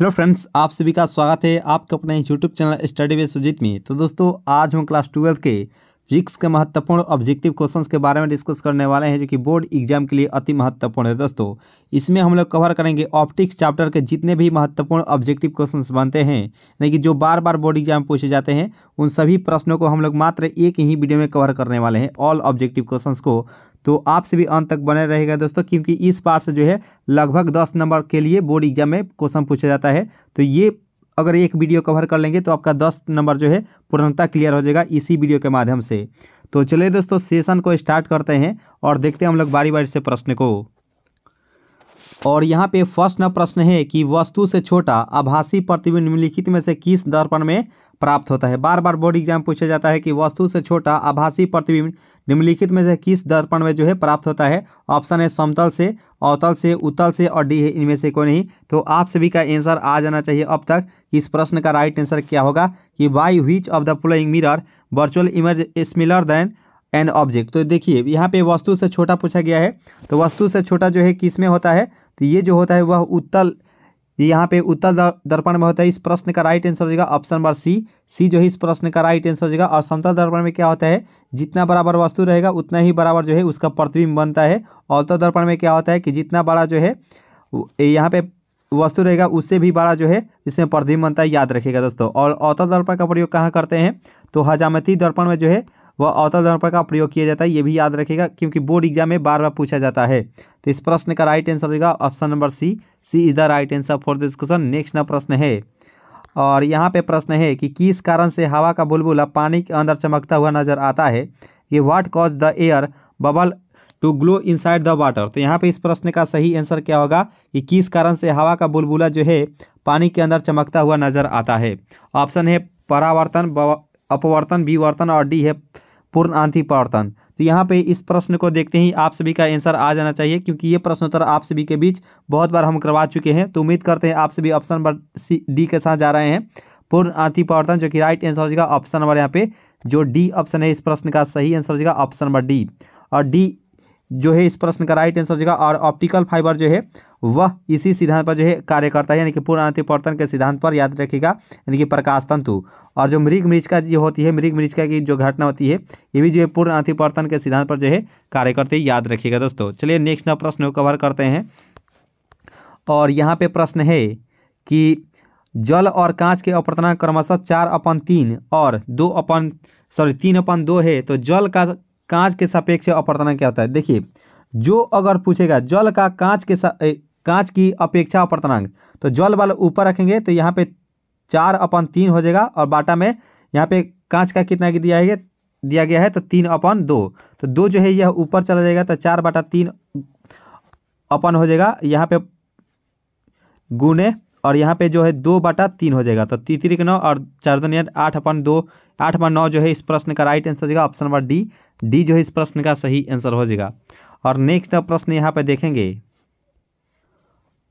hello friends आप सभी का स्वागत है आपके अपने YouTube channel study way Sujit में तो दोस्तों आज हम क्लास ट्वेल्थ के फिजिक्स के महत्वपूर्ण ऑब्जेक्टिव क्वेश्चंस के बारे में डिस्कस करने वाले हैं जो कि बोर्ड एग्जाम के लिए अति महत्वपूर्ण है दोस्तों इसमें हम लोग कवर करेंगे ऑप्टिक्स चैप्टर के जितने भी महत्वपूर्ण ऑब्जेक्टिव क्वेश्चंस बनते हैं यानी कि जो बार बार बोर्ड एग्जाम पूछे जाते हैं उन सभी प्रश्नों को हम लोग मात्र एक ही वीडियो में कवर करने वाले हैं ऑल ऑब्जेक्टिव क्वेश्चन को तो आपसे भी अंत तक बने रहेगा दोस्तों क्योंकि इस पार्ट से जो है लगभग दस नंबर के लिए बोर्ड एग्जाम में क्वेश्चन पूछा जाता है तो ये अगर एक वीडियो कवर कर लेंगे तो आपका दस नंबर जो है पूर्णता क्लियर हो जाएगा इसी वीडियो के माध्यम से तो चलिए दोस्तों सेशन को स्टार्ट करते हैं और देखते हैं हम लोग बारी बारी से प्रश्न को और यहाँ पे फर्स्ट न प्रश्न है कि वस्तु से छोटा आभासी प्रतिबिंब निम्नलिखित में से किस दर्पण में प्राप्त होता है बार बार बोर्ड एग्जाम पूछा जाता है कि वस्तु से छोटा आभासी प्रतिबिंब निम्नलिखित में से किस दर्पण में जो है प्राप्त होता है ऑप्शन है समतल से अवतल से उतल से और डी है इनमें से कोई नहीं तो आप सभी का आंसर आ जाना चाहिए अब तक इस प्रश्न का राइट आंसर क्या होगा कि by which of the following mirror virtual image smaller than an object तो देखिए यहाँ पे वस्तु से छोटा पूछा गया है तो वस्तु से छोटा जो है किस में होता है तो ये जो होता है वह उत्तल ये यहाँ पे उत्तर दर्पण में होता है इस प्रश्न का राइट आंसर हो जाएगा ऑप्शन नंबर सी सी जो है इस प्रश्न का राइट आंसर हो जाएगा और समतल दर्पण में क्या होता है जितना बराबर वस्तु रहेगा उतना ही बराबर जो है उसका प्रतिबिंब बनता है और उत्तर दर्पण में क्या होता है कि जितना बड़ा जो है यहाँ पे वस्तु रहेगा उससे भी बड़ा जो है इसमें प्रतिबिंब बनता है याद रखेगा दोस्तों और अवतल दर्पण का प्रयोग कहाँ करते हैं तो हजामती दर्पण में जो है वह अवतल दर्पण का प्रयोग किया जाता है ये भी याद रखेगा क्योंकि बोर्ड एग्जाम में बार बार पूछा जाता है तो इस प्रश्न का राइट आंसर होगा option number C C is the right answer for this question next ना प्रश्न है और यहाँ पे प्रश्न है कि किस कारण से हवा का बुलबुला पानी के अंदर चमकता हुआ नजर आता है ये what cause the air bubble to glow inside the water तो यहाँ पे इस प्रश्न का सही आंसर क्या होगा कि किस कारण से हवा का बुलबुला जो है पानी के अंदर चमकता हुआ नजर आता है ऑप्शन है परावर्तन अपवर्तन विवर्तन और डी है पूर्ण आंतिपावर्तन तो यहाँ पे इस प्रश्न को देखते ही आप सभी का आंसर आ जाना चाहिए क्योंकि ये प्रश्नोत्तर आप सभी के बीच बहुत बार हम करवा चुके हैं तो उम्मीद करते हैं आप सभी ऑप्शन नंबर सी डी के साथ जा रहे हैं पूर्ण प्रवर्तन जो कि राइट आंसर हो जाएगा ऑप्शन नंबर यहाँ पे जो डी ऑप्शन है इस प्रश्न का सही आंसर हो जाएगा ऑप्शन नंबर डी और डी जो है इस प्रश्न का राइट आंसर हो जाएगा और ऑप्टिकल फाइबर जो है वह इसी सिद्धांत पर जो है कार्य करता है यानी कि पूर्ण अंतिपर्तन के सिद्धांत पर याद रखेगा यानी कि प्रकाश तंतु और जो मृग का जो होती है मृग का की जो घटना होती है ये भी जो है पूर्ण अंतिपर्तन के सिद्धांत पर जो है कार्य करते याद रखिएगा दोस्तों चलिए नेक्स्ट नव प्रश्न कवर करते हैं और यहाँ पे प्रश्न है कि जल और कांच के अपर्तना क्रमशः चार अपन तीन और दो अपन सॉरी तीन अपन दो है तो जल का कांच के सापेक्ष अपर्तनांक क्या होता है देखिए जो अगर पूछेगा जल का कांच के कांच की अपेक्षा अपर्तनांक तो जल वाला ऊपर रखेंगे तो यहाँ पे चार अपन तीन हो जाएगा और बाटा में यहाँ पे कांच का कितना दिया है दिया गया है तो तीन अपन दो तो दो जो है यह ऊपर चला जाएगा तो चार बाटा तीन अपन हो जाएगा यहाँ पे गुने और यहाँ पे जो है दो बाटा तीन हो जाएगा तो तीतरी के नौ और चार दो आठ अपन दो आठ बार नौ जो है इस प्रश्न का राइट आंसर हो जाएगा ऑप्शन नंबर डी डी जो है इस प्रश्न का सही आंसर हो जाएगा और नेक्स्ट प्रश्न यहाँ पे देखेंगे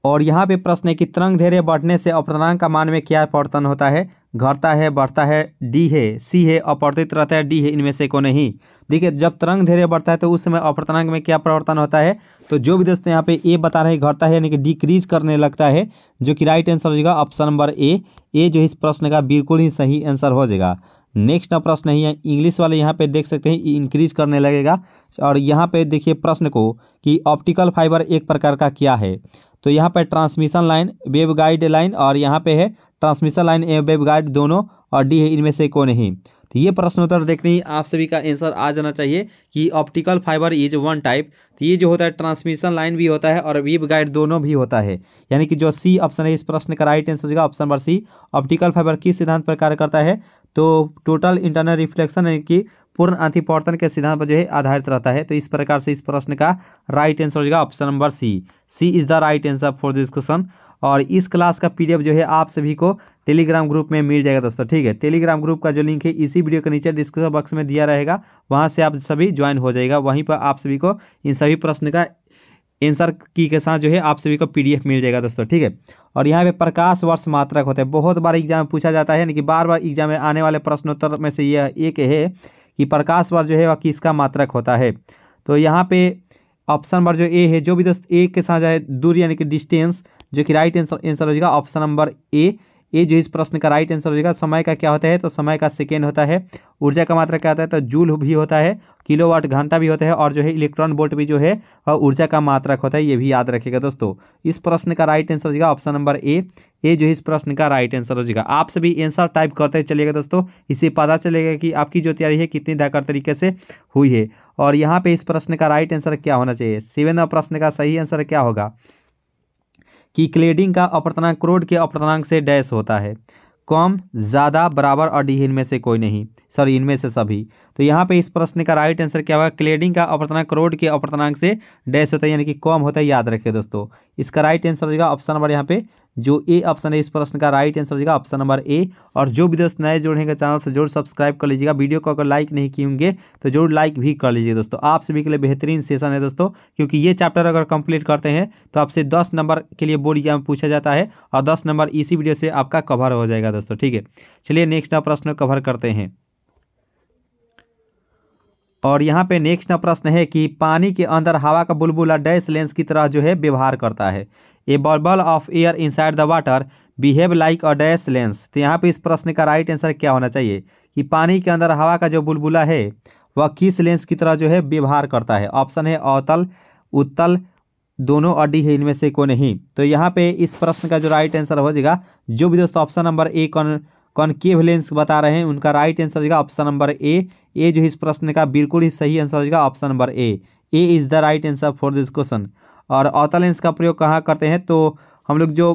और यहाँ पे प्रश्न है कि तरंग धैर्य बढ़ने से अपवर्तनांक का मान में क्या परिवर्तन होता है घटता है बढ़ता है डी है सी है अपवर्तित रहता है डी है इनमें से को नहीं देखिए जब तरंग धैर्य बढ़ता है तो उस समय अपवर्तनांक में क्या परिवर्तन होता है तो जो भी दोस्तों यहाँ पे ए बता रहे घटता है यानी कि डिक्रीज करने लगता है जो कि राइट आंसर हो जाएगा ऑप्शन नंबर ए ए जो इस प्रश्न का बिल्कुल ही सही आंसर हो जाएगा नेक्स्ट प्रश्न है इंग्लिश वाले यहाँ पे देख सकते हैं इंक्रीज करने लगेगा और यहाँ पे देखिए प्रश्न को कि ऑप्टिकल फाइबर एक प्रकार का क्या है तो यहाँ पे transmission line wave guide line और यहाँ पे है ट्रांसमिशन लाइन एवं वेब गाइड दोनों और डी है इनमें से को नहीं तो ये प्रश्नोत्तर देखते ही आप सभी का आंसर आ जाना चाहिए कि optical fibre is one type तो ये जो होता है ट्रांसमिशन लाइन भी होता है और वीब गाइड दोनों भी होता है यानी कि जो सी ऑप्शन है इस प्रश्न का राइट आंसर होगा option number C optical fibre किस सिद्धांत पर कार्य करता है तो टोटल इंटरनल रिफ्लेक्शन यानी कि पूर्ण अंतिपवर्तन के सिद्धांत पर जो है आधारित रहता है तो इस प्रकार से इस प्रश्न का राइट आंसर हो जाएगा option number C C is the right answer for this question और इस क्लास का पीडीएफ जो है आप सभी को टेलीग्राम ग्रुप में मिल जाएगा दोस्तों ठीक है टेलीग्राम ग्रुप का जो लिंक है इसी वीडियो के नीचे डिस्क्रिप्शन बॉक्स में दिया रहेगा वहाँ से आप सभी ज्वाइन हो जाएगा वहीं पर आप सभी को इन सभी प्रश्न का एंसर की के साथ जो है आप सभी को पीडीएफ मिल जाएगा दोस्तों ठीक है और यहाँ पे प्रकाश वर्ष मात्रक होता है बहुत बार एग्जाम में पूछा जाता है यानी कि बार बार एग्जाम में आने वाले प्रश्नोत्तर में से यह एक है कि प्रकाश वर्ष जो है वह किसका मात्रक होता है तो यहाँ पे ऑप्शन नंबर जो ए है जो भी दोस्त ए के साथ है दूर यानी कि डिस्टेंस जो कि राइट आंसर आंसर हो जाएगा ऑप्शन नंबर ए ये जो इस प्रश्न का राइट आंसर हो जाएगा समय का क्या होता है तो समय का सेकेंड होता है ऊर्जा का मात्रा क्या होता है तो जूल भी होता है किलोवाट घंटा भी होता है और जो है इलेक्ट्रॉन बोल्ट भी जो है ऊर्जा का मात्रक होता है ये भी याद रखेगा दोस्तों इस प्रश्न का राइट आंसर हो जाएगा ऑप्शन नंबर ए ये जो इस प्रश्न का राइट आंसर हो जाएगा आप सभी आंसर टाइप करते चलेगा दोस्तों इससे पता चलेगा कि आपकी जो तैयारी है कितनी धाकर तरीके से हुई है और यहाँ पे इस प्रश्न का राइट आंसर क्या होना चाहिए सेवन प्रश्न का सही आंसर क्या होगा कि क्लेडिंग का अपर्तनांक क्रोड के अपर्तनांक से डैश होता है कम ज़्यादा बराबर और डी इनमें से कोई नहीं सॉरी इनमें से सभी तो यहाँ पे इस प्रश्न का राइट आंसर क्या होगा क्लेडिंग का अपर्तनांक क्रोड के अपर्तनांक से डैश होता है यानी कि कम होता है याद रखें दोस्तों इसका राइट आंसर होगा ऑप्शन नंबर यहाँ पे जो ए ऑप्शन है इस प्रश्न का राइट आंसर हो जाएगा ऑप्शन नंबर ए और जो भी दोस्त नए जुड़ेंगे चैनल से जरूर सब्सक्राइब कर लीजिएगा वीडियो को अगर लाइक नहीं किएंगे होंगे तो जरूर लाइक भी कर लीजिए दोस्तों आप सभी के लिए बेहतरीन सेशन है दोस्तों क्योंकि ये चैप्टर अगर कंप्लीट करते हैं तो आपसे दस नंबर के लिए बोर्ड एग्जाम पूछा जाता है और दस नंबर इसी वीडियो से आपका कवर हो जाएगा दोस्तों ठीक है चलिए नेक्स्ट प्रश्न कवर करते हैं और यहाँ पे नेक्स्ट प्रश्न है कि पानी के अंदर हवा का बुलबुला डैश लेंस की तरह जो है व्यवहार करता है a bubble of air inside the water behave like a dash lens तो यहाँ पे इस प्रश्न का राइट आंसर क्या होना चाहिए कि पानी के अंदर हवा का जो बुलबुला है वह किस लेंस की तरह जो है व्यवहार करता है ऑप्शन है अवतल उत्तल दोनों अड्डी है इनमें से को नहीं तो यहाँ पे इस प्रश्न का जो राइट आंसर हो जाएगा जो भी दोस्तों ऑप्शन नंबर ए कौन कॉनकेव लेंस बता रहे हैं उनका राइट आंसर हो जाएगा ऑप्शन नंबर ए ए जो इस प्रश्न का बिल्कुल ही सही आंसर हो जाएगा option number A A is the right answer for this question और अवता लेंस का प्रयोग कहाँ करते हैं तो हम लोग जो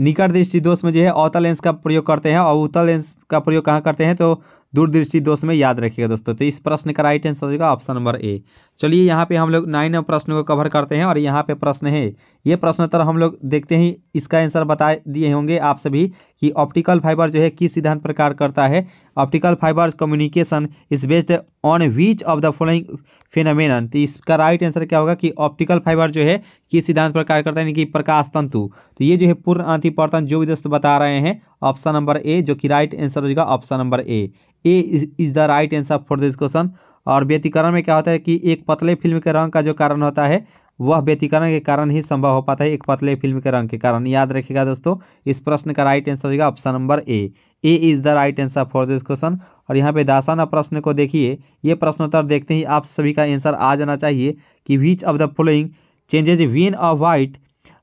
निकट दृष्टि दोष में जो है अवतल लेंस का प्रयोग करते हैं और उतल लेंस का प्रयोग कहाँ करते हैं तो दूरदृष्टि दोष में याद रखिएगा दोस्तों तो इस प्रश्न का राइट आंसर होगा ऑप्शन नंबर ए चलिए यहाँ पे हम लोग नाइन प्रश्न को कवर करते हैं और यहाँ पे प्रश्न है ये प्रश्नोत्तर हम लोग देखते ही इसका आंसर बता दिए होंगे आप सभी कि ऑप्टिकल फाइबर जो है किस सिद्धांत प्रकार करता है optical fibre communication is based on which of the following phenomena तो इसका राइट आंसर क्या होगा कि ऑप्टिकल फाइबर जो है किस सिद्धांत प्रकार करता है यानी कि प्रकाश तंतु तो ये जो है पूर्ण अंतिपर्तन जो भी दोस्तों बता रहे हैं ऑप्शन नंबर ए जो कि राइट आंसर होगा option number A A is the right answer for this question और व्यतिकरण में क्या होता है कि एक पतले फिल्म के रंग का जो कारण होता है वह व्यतिकरण के कारण ही संभव हो पाता है एक पतले फिल्म के रंग के कारण याद रखिएगा दोस्तों इस प्रश्न का राइट आंसर होगा option number A A is the right answer for this question और यहाँ पे दासाना प्रश्न को देखिए ये प्रश्नोत्तर देखते ही आप सभी का आंसर आ जाना चाहिए कि which of the following changes when of white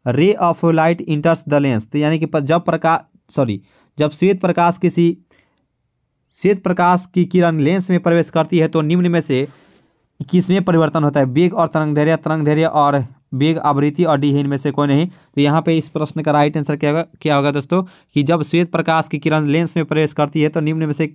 ray of light enters the lens तो यानी कि जब प्रकाश सॉरी जब श्वेत प्रकाश किसी श्वेत प्रकाश की किरण लेंस में प्रवेश करती है तो निम्न में से किसमें परिवर्तन होता है बेग और तरंग धैर्य तरंग धैर्य और बेग आवृत्ति और डी है इनमें से कोई नहीं तो यहाँ पे इस प्रश्न का राइट आंसर क्या होगा क्या होगा दोस्तों कि जब श्वेत प्रकाश की किरण लेंस में प्रवेश करती है तो निम्न में से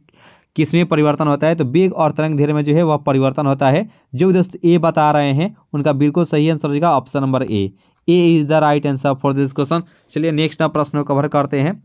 किसमें परिवर्तन होता है तो बेग और तरंग धैर्य में जो है वह परिवर्तन होता है जो दोस्त ए बता रहे हैं उनका बिल्कुल सही आंसर होगा option number A A is the right answer for this question चलिए नेक्स्ट प्रश्न को कवर करते हैं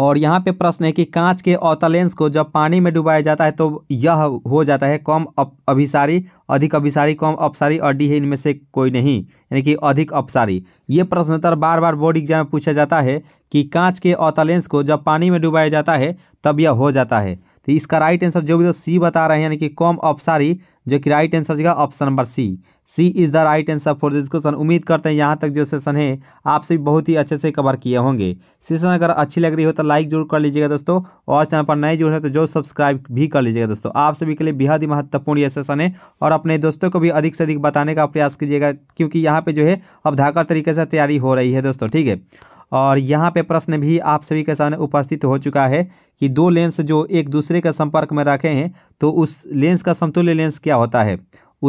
और यहाँ पे प्रश्न है कि कांच के अवतलेंस को जब पानी में डुबाया जाता है तो यह हो जाता है कम अभिसारी अधिक अभिसारी कम अपसारी और डी है इनमें से कोई नहीं यानी कि अधिक अपसारी ये प्रश्नोत्तर बार बार बोर्ड एग्जाम में पूछा जाता है कि कांच के अवतलेंस को जब पानी में डुबाया जाता है तब यह हो जाता है तो इसका राइट आंसर जो भी तो सी बता रहे हैं यानी कि कम अपसारी जो कि राइट आंसर हो जाएगा option number C C is the right answer for this question उम्मीद करते हैं यहाँ तक जो सेशन है आप सभी बहुत ही अच्छे से कवर किए होंगे सेशन अगर अच्छी लग रही हो तो लाइक जरूर कर लीजिएगा दोस्तों और चैनल पर नए जुड़े हैं तो जो सब्सक्राइब भी कर लीजिएगा दोस्तों आप सभी के लिए बेहद ही महत्वपूर्ण यह सेशन है और अपने दोस्तों को भी अधिक से अधिक बताने का प्रयास कीजिएगा क्योंकि यहाँ पर जो है अब धाकर तरीके से तैयारी हो रही है दोस्तों ठीक है और यहाँ पे प्रश्न भी आप सभी के सामने उपस्थित हो चुका है कि दो लेंस जो एक दूसरे के संपर्क में रखे हैं तो उस लेंस का समतुल्य लेंस क्या होता है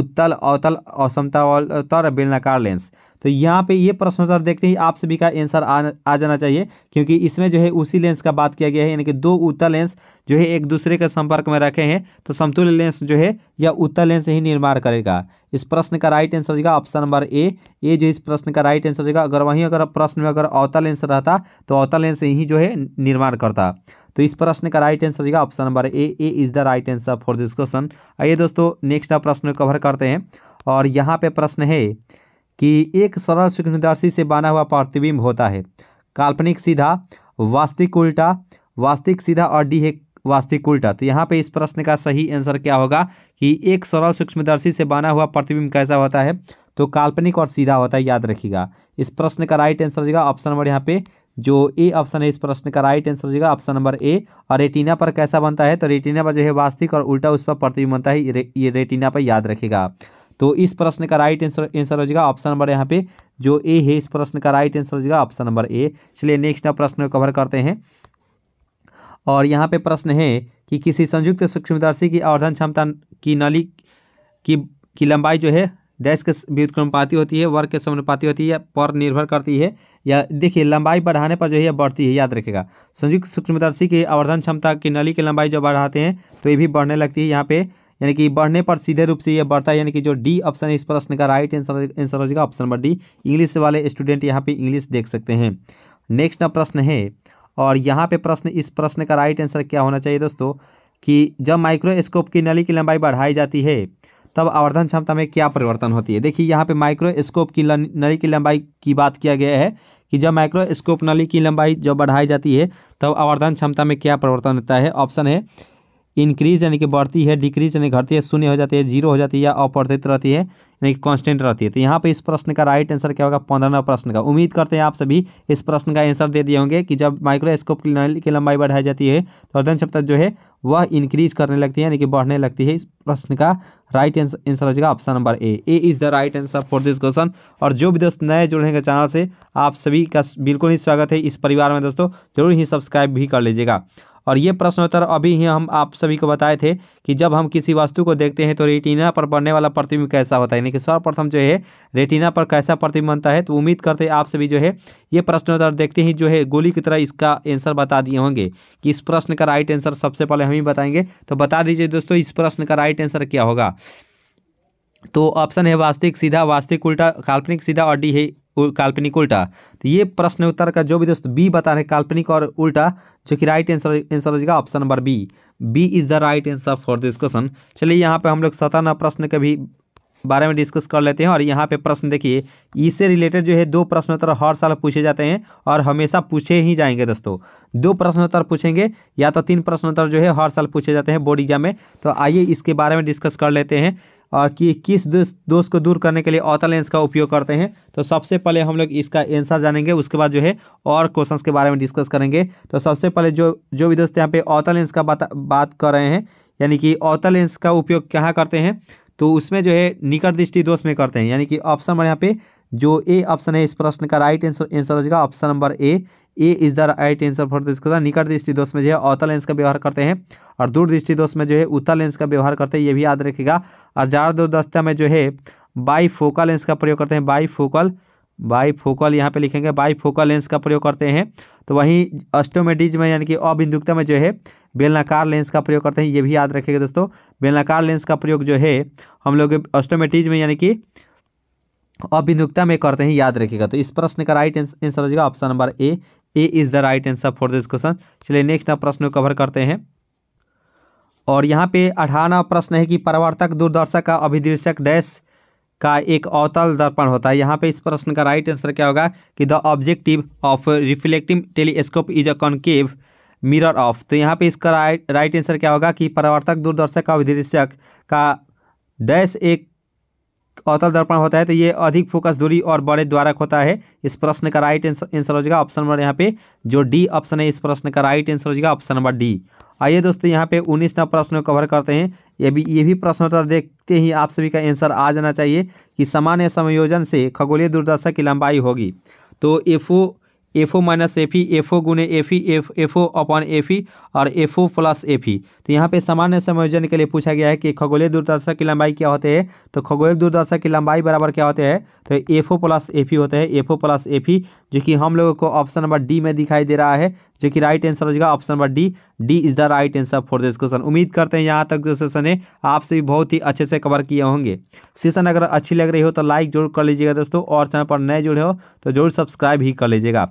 उत्तल अवतल असमतल बेलनाकार लेंस तो यहाँ पे ये प्रश्न सर देखते ही आप सभी का आंसर आ, जाना चाहिए क्योंकि इसमें जो है उसी लेंस का बात किया गया है यानी कि दो उत्तर लेंस जो है एक दूसरे के संपर्क में रखे हैं तो समतुल्य लेंस जो है या उत्तर लेंस ही निर्माण करेगा इस प्रश्न का राइट आंसर हो जाएगा ऑप्शन नंबर ए ये जो इस प्रश्न का राइट आंसर होगा अगर वहीं अगर प्रश्न में अगर अवतल लेंस रहता तो अवतल लेंस ही जो है निर्माण करता तो इस प्रश्न का राइट आंसर हो जाएगा option number A A is the right answer for this question आइए दोस्तों नेक्स्ट आप प्रश्न कवर करते हैं और यहाँ पे प्रश्न है कि एक सरल सूक्ष्मदर्शी से बना हुआ प्रतिबिंब होता है काल्पनिक सीधा वास्तविक उल्टा वास्तविक सीधा और डी है वास्तविक उल्टा तो यहाँ पे इस प्रश्न का सही आंसर क्या होगा कि एक सरल सूक्ष्मदर्शी से बना हुआ प्रतिबिंब कैसा होता है तो काल्पनिक और सीधा होता है याद रखिएगा इस प्रश्न का राइट आंसर हो जाएगा ऑप्शन नंबर यहाँ पे जो ए ऑप्शन है इस प्रश्न का राइट आंसर हो जाएगा ऑप्शन नंबर ए और रेटिना पर कैसा बनता है तो रेटिना पर जो है वास्तविक और उल्टा उस पर प्रतिबिंब बनता है ये रेटिना पर याद रखेगा तो इस प्रश्न का राइट आंसर आंसर हो जाएगा ऑप्शन नंबर यहाँ पे जो ए है इस प्रश्न का राइट आंसर हो जाएगा ऑप्शन नंबर ए चलिए नेक्स्ट प्रश्न को कवर करते हैं और यहाँ पे प्रश्न है कि किसी संयुक्त सूक्ष्मदर्शी की आवर्धन क्षमता की नली की की लंबाई जो है डैश के व्युत्क्रमपाती होती है वर्ग के समानुपाती होती है पर निर्भर करती है या देखिए लंबाई बढ़ाने पर जो है बढ़ती है याद रखेगा संयुक्त सूक्ष्मदर्शी की आवर्धन क्षमता की नली की लंबाई जो बढ़ाते हैं तो ये भी बढ़ने लगती है यहाँ पर यानी कि बढ़ने पर सीधे रूप से यह बढ़ता है यानी कि जो डी ऑप्शन है इस प्रश्न का राइट आंसर आंसर हो जाएगा ऑप्शन नंबर डी इंग्लिश वाले स्टूडेंट यहाँ पे इंग्लिश देख सकते हैं नेक्स्ट प्रश्न है और यहाँ पे प्रश्न इस प्रश्न का राइट आंसर क्या होना चाहिए दोस्तों कि जब माइक्रोस्कोप की नली की लंबाई बढ़ाई जाती है तब आवर्धन क्षमता में क्या परिवर्तन होती है देखिए यहाँ पे माइक्रोस्कोप की नली की लंबाई की बात किया गया है कि जब माइक्रोस्कोप नली की लंबाई जब बढ़ाई जाती है तब आवर्धन क्षमता में क्या परिवर्तन होता है ऑप्शन है इंक्रीज यानी कि बढ़ती है डिक्रीज यानी घटती है शून्य हो जाती है जीरो हो जाती है या अपवर्तित रहती है यानी कि कॉन्स्टेंट रहती है तो यहाँ पे इस प्रश्न का राइट आंसर क्या होगा पंद्रहवा प्रश्न का उम्मीद करते हैं आप सभी इस प्रश्न का आंसर दे दिए होंगे कि जब माइक्रोस्कोप की की लंबाई बढ़ाई जाती है तो अर्धन क्षमता जो है वह इंक्रीज करने लगती है यानी कि बढ़ने लगती है इस प्रश्न का राइट आंसर हो जाएगा option number A A is the right answer for this question और जो भी दोस्त नए जुड़ेंगे चैनल से आप सभी का बिल्कुल ही स्वागत है इस परिवार में दोस्तों जरूर ही सब्सक्राइब भी कर लीजिएगा और ये प्रश्नोत्तर अभी ही हम आप सभी को बताए थे कि जब हम किसी वस्तु को देखते हैं तो रेटिना पर बनने वाला प्रतिबिंब कैसा होता है यानी कि सर्वप्रथम जो है रेटिना पर कैसा प्रतिबिंब बनता है तो उम्मीद करते हैं आप सभी जो है ये प्रश्नोत्तर देखते ही जो है गोली की तरह इसका आंसर बता दिए होंगे कि इस प्रश्न का राइट आंसर सबसे पहले हम ही बताएंगे तो बता दीजिए दोस्तों इस प्रश्न का राइट आंसर क्या होगा तो ऑप्शन है वास्तविक सीधा वास्तविक उल्टा काल्पनिक सीधा और डी है काल्पनिक उल्टा तो ये प्रश्न उत्तर का जो भी दोस्त बी बता रहे काल्पनिक और उल्टा जो कि राइट आंसर आंसर हो जाएगा option number B B is the right answer for this question चलिए यहाँ पे हम लोग सताना प्रश्न के भी बारे में डिस्कस कर लेते हैं और यहाँ पे प्रश्न देखिए इससे रिलेटेड जो है दो प्रश्नोत्तर हर साल पूछे जाते हैं और हमेशा पूछे ही जाएंगे दोस्तों दो प्रश्नोत्तर पूछेंगे या तो तीन प्रश्नोत्तर जो है हर साल पूछे जाते हैं बोर्ड एग्जाम में तो आइए इसके बारे में डिस्कस कर लेते हैं कि किस दोष को दूर करने के लिए औतल लेंस का उपयोग करते हैं तो सबसे पहले हम लोग इसका आंसर जानेंगे उसके बाद जो है और क्वेश्चन के बारे में डिस्कस करेंगे तो सबसे पहले जो जो भी दोस्त यहाँ पे अवतल लेंस का बात बात कर रहे हैं यानी कि अवतल लेंस का उपयोग कहाँ करते हैं तो उसमें जो है निकट दृष्टि दोष में करते हैं यानी कि ऑप्शन नंबर यहाँ पे जो ए ऑप्शन है इस प्रश्न का राइट आंसर आंसर हो जाएगा option number A A is the right answer for this question निकट दृष्टि दोष में जो है अवतल लेंस का व्यवहार करते हैं और दूर दृष्टि दोष में जो है उत्तर लेंस का व्यवहार करते हैं ये भी याद रखेगा और जार दूरदस्ता में जो है बाई फोकल लेंस का प्रयोग करते हैं बाई फोकल बाई फोकल यहाँ पे लिखेंगे बाई फोकल लेंस का प्रयोग करते हैं तो वहीं ऑस्टोमेटिज में यानी कि अबिंदुकता में जो है बेलनाकार लेंस का प्रयोग करते हैं ये भी याद रखेगा दोस्तों बेलनाकार लेंस का प्रयोग जो है हम लोग अस्टोमेटिज में यानी कि अभिनुकता में करते हैं याद रखिएगा तो इस प्रश्न का राइट आंसर हो जाएगा option number A A is the right answer for this question चलिए नेक्स्ट प्रश्न को कवर करते हैं और यहाँ पे अठारहवा प्रश्न है कि परावर्तक दूरदर्शक का अभिदृशक डैश का एक अवतल दर्पण होता है यहाँ पे इस प्रश्न का राइट आंसर क्या होगा कि the objective of reflective telescope is a concave mirror of तो यहाँ पे इसका राइट राइट आंसर क्या होगा कि परावर्तक दूरदर्शक का अभिदृशक का डैश एक अवतल दर्पण होता है तो ये अधिक फोकस दूरी और बड़े द्वारक होता है इस प्रश्न का राइट आंसर हो जाएगा ऑप्शन नंबर यहाँ पे जो डी ऑप्शन है इस प्रश्न का राइट आंसर हो जाएगा ऑप्शन नंबर डी आइए दोस्तों यहाँ पे उन्नीस नंबर प्रश्न को कवर करते हैं ये भी ये भी प्रश्नोत्तर देखते ही आप सभी का आंसर आ जाना चाहिए कि सामान्य संयोजन से खगोलीय दुर्दशा की लंबाई होगी तो F O F O minus F E F O गुने F E F F O upon F E और F O plus F E तो यहाँ पे सामान्य संयोजन के लिए पूछा गया है कि खगोलीय दूरदर्शक की लंबाई क्या होते हैं तो खगोलीय दूरदर्शक की लंबाई बराबर क्या तो होते हैं तो F O plus F E होते हैं F O plus F E जो कि हम लोगों को ऑप्शन नंबर डी में दिखाई दे रहा है जो कि राइट आंसर हो जाएगा option number D D is the right answer for this question उम्मीद करते हैं यहाँ तक जो सेशन है आपसे भी बहुत ही अच्छे से कवर किए होंगे सेशन अगर अच्छी लग रही हो तो लाइक जरूर कर लीजिएगा दोस्तों और चैनल पर नए जुड़े हो तो जरूर सब्सक्राइब ही कर लीजिएगा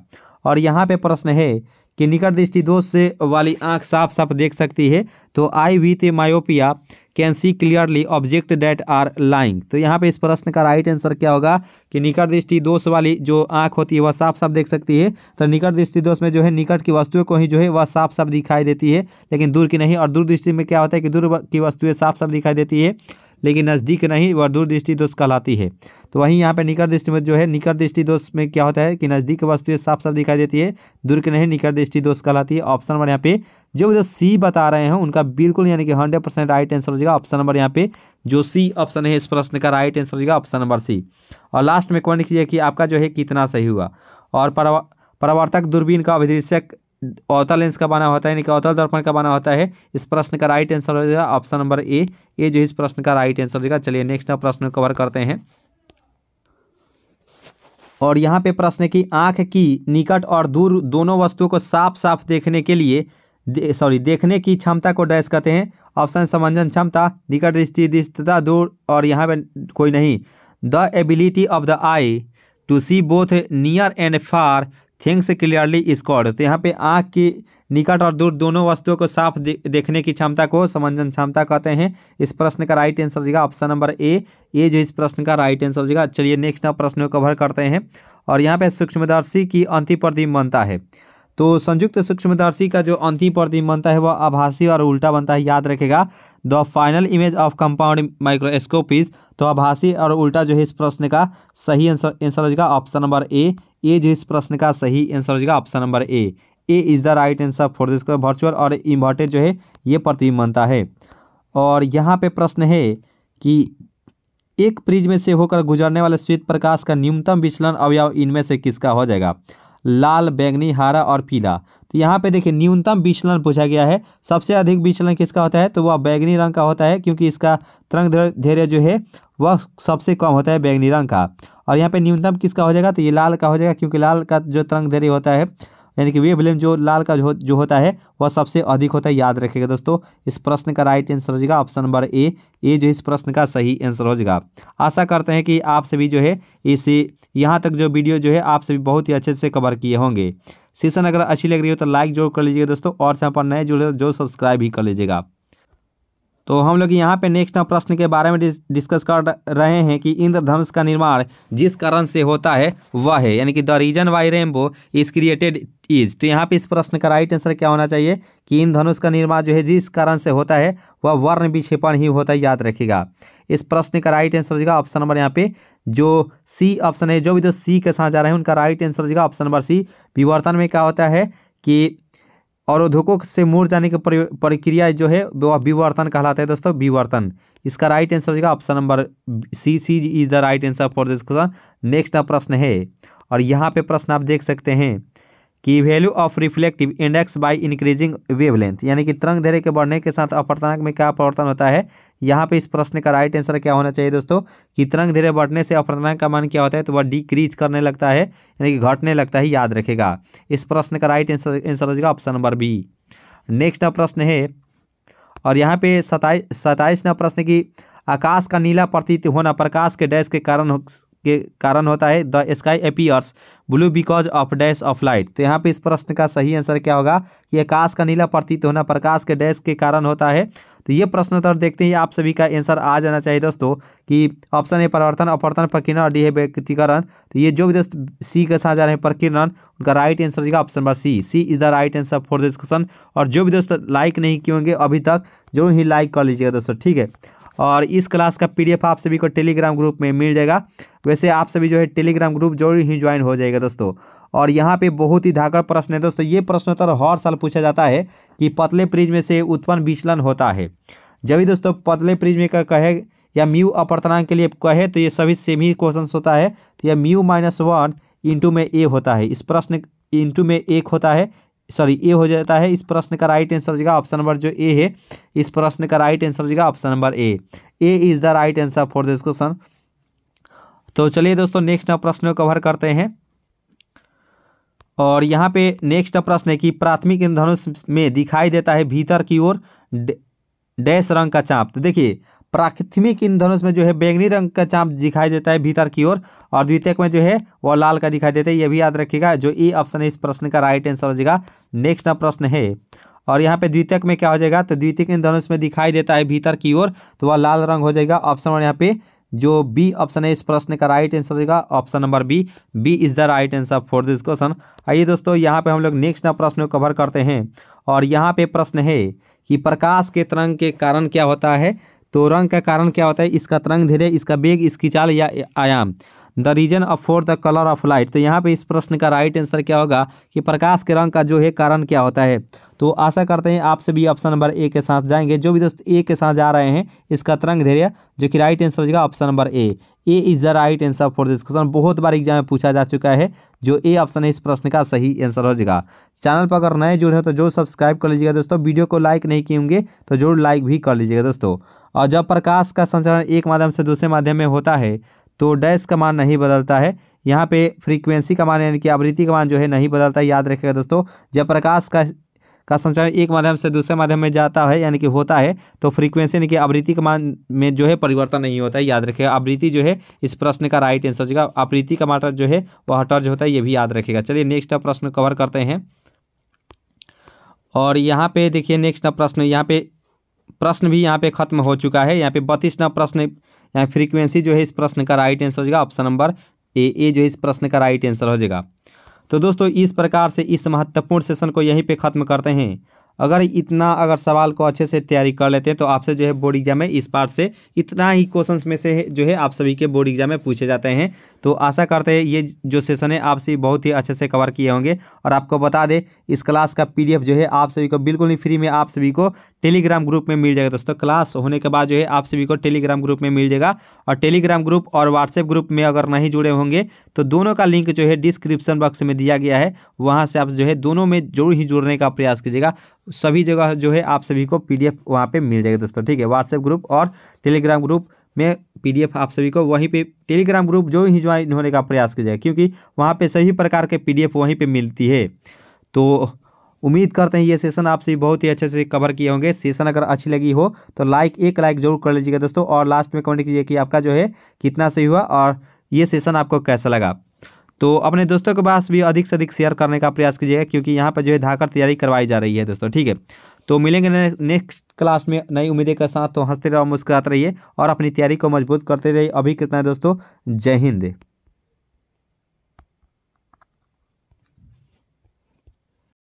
और यहाँ पे प्रश्न है कि निकट दृष्टि दोष से वाली आंख साफ साफ देख सकती है तो eye with a myopia can see clearly object that are lying तो यहाँ पे इस प्रश्न का राइट आंसर क्या होगा कि निकट दृष्टि दोष वाली जो आंख होती है वह साफ साफ देख सकती है तो निकट दृष्टि दोष में जो है निकट की वस्तुएं को ही जो है वह साफ साफ दिखाई देती है लेकिन दूर की नहीं और दूर दृष्टि में क्या होता है कि दूर की वस्तुएं साफ साफ दिखाई देती है लेकिन नज़दीक नहीं व दूर दृष्टि दोष कहलाती है तो वहीं यहाँ पर निकट दृष्टि में जो है निकट दृष्टि दोष में क्या होता है कि नज़दीक वस्तुएं साफ साफ दिखाई देती है दूर के नहीं निकट दृष्टि दोष कहलाती है ऑप्शन नंबर यहाँ पे जो जो सी बता रहे हैं उनका बिल्कुल यानी कि हंड्रेड परसेंट राइट आंसर हो जाएगा ऑप्शन नंबर यहाँ पे जो सी ऑप्शन है इस प्रश्न का राइट आंसर हो जाएगा ऑप्शन नंबर सी और लास्ट में कौन लिखिए कि आपका जो है कितना सही हुआ और परवर्तक दूरबीन का अभिदृश्यक अवतल लेंस का बना होता है यानी कि अवतल दर्पण का बना होता है इस प्रश्न का राइट आंसर हो जाएगा ऑप्शन नंबर ए ये जो इस प्रश्न का राइट आंसर देगा चलिए नेक्स्ट प्रश्न कवर करते हैं और यहाँ पे प्रश्न है कि आंख की निकट और दूर दोनों वस्तुओं को साफ साफ देखने के लिए दे, सॉरी देखने की क्षमता को डैश कहते हैं ऑप्शन समंजन क्षमता निकट दृष्टि दृष्टता दूर और यहाँ पे कोई नहीं the ability of the eye to see both near and far things clearly scored तो यहाँ पे आँख की निकट और दूर दोनों वस्तुओं को साफ दे, देखने की क्षमता को समंजन क्षमता कहते हैं इस प्रश्न का राइट आंसर हो जाएगा ऑप्शन नंबर ए ये जो इस प्रश्न का राइट आंसर हो जाएगा चलिए नेक्स्ट प्रश्न को कवर करते हैं और यहाँ पे सूक्ष्मदर्शी की अंतिम प्रतिम बनता है तो संयुक्त सूक्ष्मदर्शी का जो अंतिम प्रतिम बनता है वह आभासी और उल्टा बनता है याद रखेगा the final image of compound microscope is तो आभासी और उल्टा जो है इस प्रश्न का सही आंसर आंसर हो जाएगा ऑप्शन नंबर ए ये जो इस प्रश्न का सही आंसर हो जाएगा option number A A is the right answer for this virtual और इन्वर्टेड जो है ये प्रतिबिंब बनता है और यहाँ पे प्रश्न है कि एक में से होकर गुजरने वाले श्वेत प्रकाश का न्यूनतम विचलन अवयव इनमें से किसका हो जाएगा लाल बैंगनी हरा और पीला तो यहाँ पे देखिए न्यूनतम विचलन पूछा गया है सबसे अधिक विचलन किसका होता है तो वह बैंगनी रंग का होता है क्योंकि इसका तरंग धैर्य जो है वह सबसे कम होता है बैंगनी रंग का और यहाँ पे न्यूनतम किसका हो जाएगा तो ये लाल का हो जाएगा क्योंकि लाल का जो तरंग धैर्य होता है यानी कि वे लेंथ जो लाल का जो, जो होता है वह सबसे अधिक होता है याद रखेगा दोस्तों इस प्रश्न का राइट आंसर हो जाएगा ऑप्शन नंबर ए ए जो इस प्रश्न का सही आंसर हो जाएगा आशा करते हैं कि आप सभी जो है इसे यहाँ तक जो वीडियो जो है आप सभी बहुत ही अच्छे से कवर किए होंगे सेशन अगर अच्छी लग रही हो तो लाइक जरूर कर लीजिएगा दोस्तों और यहाँ पर नए जुड़े जो सब्सक्राइब तो भी कर लीजिएगा तो हम लोग यहाँ पे नेक्स्ट प्रश्न के बारे में डिस्कस कर रहे हैं कि इंद्रधनुष का निर्माण जिस कारण से होता है वह है यानी कि the reason why rainbow is created is तो यहाँ पे इस प्रश्न का राइट आंसर क्या होना चाहिए कि इंद्रधनुष का निर्माण जो है जिस कारण से होता है वह वर्ण विक्षेपण ही होता है याद रखेगा इस प्रश्न का राइट आंसर हो जाएगा ऑप्शन नंबर यहाँ पे जो सी ऑप्शन है जो भी दो तो सी के साथ जा रहे हैं उनका राइट आंसर हो जाएगा ऑप्शन नंबर सी विवर्तन में क्या होता है कि और उद्योगों से मूर जाने की प्रक्रिया जो है वह विवर्तन कहलाता है दोस्तों विवर्तन इसका राइट आंसर होगा option number C C is the right answer for this question next प्रश्न है और यहाँ पे प्रश्न आप देख सकते हैं कि value of reflective index by increasing wavelength यानी कि तरंग धैर्य के बढ़ने के साथ अपरतनाक में क्या परिवर्तन होता है यहाँ पे इस प्रश्न का राइट आंसर क्या होना चाहिए दोस्तों कि तरंग धीरे बढ़ने से अपरतरंग का मान क्या होता है तो वह डिक्रीज करने लगता है यानी कि घटने लगता है याद रखेगा इस प्रश्न का राइट आंसर आंसर हो जाएगा ऑप्शन नंबर बी नेक्स्ट प्रश्न है और यहाँ पे सताइस सताइस नंबर प्रश्न की आकाश का नीला प्रतीत होना प्रकाश के डैश के कारण के कारण होता है the sky appears blue because of dash of light तो यहाँ पे इस प्रश्न का सही आंसर क्या होगा कि आकाश का नीला प्रतीत होना प्रकाश के डैश के कारण होता है तो ये प्रश्न उत्तर देखते ही आप सभी का आंसर आ जाना चाहिए दोस्तों कि ऑप्शन ए परिवर्तन अपवर्तन प्रकीर्णन और डी है व्यक्तिकरण तो ये जो भी दोस्त सी के साथ जा रहे हैं प्रकीर्णन उनका राइट आंसर हो जाएगा option number C C is the right answer for this question और जो भी दोस्त लाइक नहीं किए होंगे अभी तक जरूर ही लाइक कर लीजिएगा दोस्तों ठीक है और इस क्लास का पी आप सभी को टेलीग्राम ग्रुप में मिल जाएगा वैसे आप सभी जो है टेलीग्राम ग्रुप जरूर ही ज्वाइन हो जाएगा दोस्तों और यहाँ पे बहुत ही धाकड़ प्रश्न है दोस्तों ये प्रश्नोत्तर हर साल पूछा जाता है कि पतले में से उत्पन्न विचलन होता है जब भी दोस्तों पतले प्रिज में का कहे या म्यू अपर्तनांक के लिए कहे तो ये सभी सेम ही क्वेश्चन होता है तो यह म्यू माइनस वन इंटू में ए होता है इस प्रश्न इंटू में एक होता है सॉरी ए हो जाता है इस प्रश्न का राइट आंसर हो जाएगा ऑप्शन नंबर जो ए है इस प्रश्न का राइट आंसर हो जाएगा option number A A is the right answer for this question तो चलिए दोस्तों नेक्स्ट प्रश्न कवर करते हैं और यहाँ पे नेक्स्ट प्रश्न है कि प्राथमिक इंधनुष में दिखाई देता है भीतर की ओर डैश रंग का चाँप तो देखिए प्राथमिक इंधनुष में जो है बैंगनी रंग का चाँप दिखाई देता है भीतर की ओर और, और द्वितीयक में जो है वह लाल का दिखाई देता है यह भी याद रखिएगा जो ए ऑप्शन है इस प्रश्न का राइट आंसर हो जाएगा नेक्स्ट प्रश्न है और यहाँ पे द्वितीयक में क्या हो जाएगा तो द्वितीयक इंधनुष में दिखाई देता है भीतर की ओर तो वह लाल रंग हो जाएगा ऑप्शन वन यहाँ पे जो बी ऑप्शन है इस प्रश्न का राइट आंसर होगा option number B B is the right answer for this question आइए दोस्तों यहाँ पे हम लोग नेक्स्ट प्रश्न को कवर करते हैं और यहाँ पे प्रश्न है कि प्रकाश के तरंग के कारण क्या होता है तो रंग का कारण क्या होता है इसका तरंग धीरे इसका बेग इसकी चाल या आयाम the reason of for the colour of light तो यहाँ पे इस प्रश्न का राइट आंसर क्या होगा कि प्रकाश के रंग का जो है कारण क्या होता है तो आशा करते हैं आपसे भी ऑप्शन नंबर ए के साथ जाएंगे जो भी दोस्त ए के साथ जा रहे हैं इसका तरंग धैर्य जो कि राइट आंसर हो जाएगा option number A A is the right answer for this question बहुत बार एग्जाम में पूछा जा चुका है जो ए ऑप्शन है इस प्रश्न का सही आंसर हो जाएगा चैनल पर अगर नए जुड़े हो तो जो सब्सक्राइब कर लीजिएगा दोस्तों वीडियो को लाइक नहीं किए होंगे तो जरूर लाइक भी कर लीजिएगा दोस्तों और जब प्रकाश का संचरण एक माध्यम से दूसरे माध्यम में होता है तो डैश का मान नहीं बदलता है यहाँ पे फ्रीक्वेंसी का मान यानी कि आवृत्ति का मान जो है नहीं बदलता याद रखेगा दोस्तों जब प्रकाश का का संचार एक माध्यम से दूसरे माध्यम में जाता है यानी कि होता है तो फ्रीक्वेंसी यानी कि आवृत्ति का मान में जो है परिवर्तन नहीं होता है याद रखेगा आवृत्ति जो है इस प्रश्न का राइट आंसर हो आवृत्ति का माटर जो है वह हटर जो होता है ये भी याद रखेगा चलिए नेक्स्ट प्रश्न कवर करते हैं और यहाँ पे देखिए नेक्स्ट प्रश्न यहाँ पे प्रश्न भी यहाँ पे खत्म हो चुका है यहाँ पे बत्तीस प्रश्न यहाँ फ्रीक्वेंसी जो है इस प्रश्न का राइट आंसर हो जाएगा ऑप्शन नंबर ए ए जो है इस प्रश्न का राइट आंसर हो जाएगा तो दोस्तों इस प्रकार से इस महत्वपूर्ण सेशन को यहीं पे ख़त्म करते हैं अगर इतना अगर सवाल को अच्छे से तैयारी कर लेते हैं तो आपसे जो है बोर्ड एग्जाम में इस पार्ट से इतना ही क्वेश्चंस में से जो है आप सभी के बोर्ड एग्जाम में पूछे जाते हैं तो आशा करते हैं ये जो सेशन है आपसे बहुत ही अच्छे से कवर किए होंगे और आपको बता दें इस क्लास का पीडीएफ जो है आप सभी को बिल्कुल ही फ्री में आप सभी को टेलीग्राम ग्रुप में मिल जाएगा दोस्तों क्लास होने के बाद जो है आप सभी को टेलीग्राम ग्रुप में मिल जाएगा और टेलीग्राम ग्रुप और व्हाट्सएप ग्रुप में अगर नहीं जुड़े होंगे तो दोनों का लिंक जो है डिस्क्रिप्शन बॉक्स में दिया गया है वहाँ से आप जो है दोनों में जरूर ही जुड़ने का प्रयास कीजिएगा सभी जगह जो है आप सभी को पी डी मिल जाएगा दोस्तों ठीक है व्हाट्सएप ग्रुप और टेलीग्राम ग्रुप में पीडीएफ आप सभी को वहीं पे टेलीग्राम ग्रुप जो ही ज्वाइन होने का प्रयास कीजिएगा क्योंकि वहाँ पे सभी प्रकार के पीडीएफ वहीं पे मिलती है तो उम्मीद करते हैं ये सेशन आपसे बहुत ही अच्छे से कवर किए होंगे सेशन अगर अच्छी लगी हो तो लाइक एक लाइक जरूर कर लीजिएगा दोस्तों और लास्ट में कमेंट कीजिए कि आपका जो है कितना सही हुआ और ये सेशन आपको कैसा लगा तो अपने दोस्तों के पास भी अधिक से अधिक शेयर करने का प्रयास कीजिएगा क्योंकि यहाँ पर जो है धाकर तैयारी करवाई जा रही है दोस्तों ठीक है तो मिलेंगे ने, नेक्स्ट क्लास में नई उम्मीदें के साथ तो हंसते रहो मुस्कुराते रहिए और अपनी तैयारी को मजबूत करते रहिए अभी कितना है दोस्तों जय हिंद